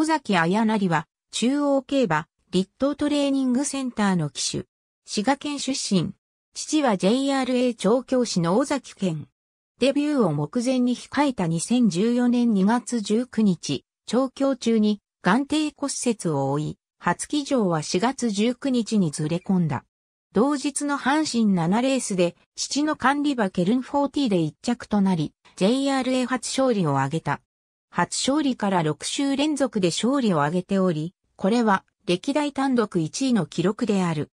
尾崎綾成は、中央競馬、立東トレーニングセンターの騎手。滋賀県出身。父は JRA 調教師の尾崎健。デビューを目前に控えた2014年2月19日、調教中に眼底骨折を負い、初騎乗は4月19日にずれ込んだ。同日の阪神7レースで、父の管理馬ケルン40で1着となり、JRA 初勝利を挙げた。初勝利から6週連続で勝利を挙げており、これは歴代単独1位の記録である。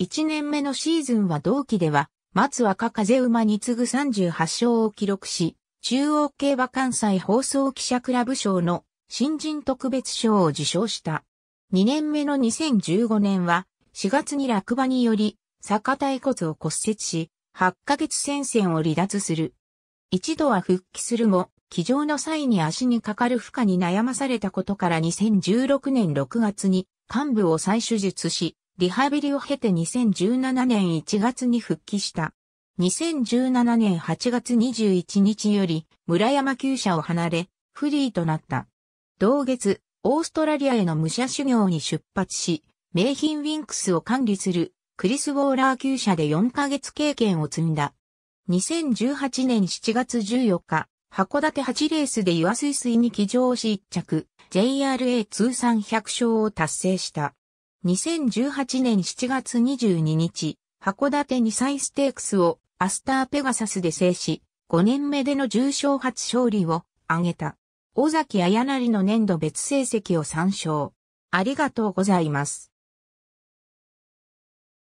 1年目のシーズンは同期では、松若風馬に次ぐ38勝を記録し、中央競馬関西放送記者クラブ賞の新人特別賞を受賞した。2年目の2015年は、4月に落馬により、坂体骨を骨折し、8ヶ月戦線を離脱する。一度は復帰するも、騎乗の際に足にかかる負荷に悩まされたことから2016年6月に幹部を再手術し、リハビリを経て2017年1月に復帰した。2017年8月21日より村山厩舎を離れ、フリーとなった。同月、オーストラリアへの武者修行に出発し、名品ウィンクスを管理するクリス・ウォーラー厩舎で4ヶ月経験を積んだ。2018年7月14日、函館8レースで岩水水に騎乗し1着、JRA 通算100勝を達成した。2018年7月22日、函館2歳ステークスをアスターペガサスで制し、5年目での重賞初勝利を挙げた。尾崎綾成の年度別成績を参照。ありがとうございます。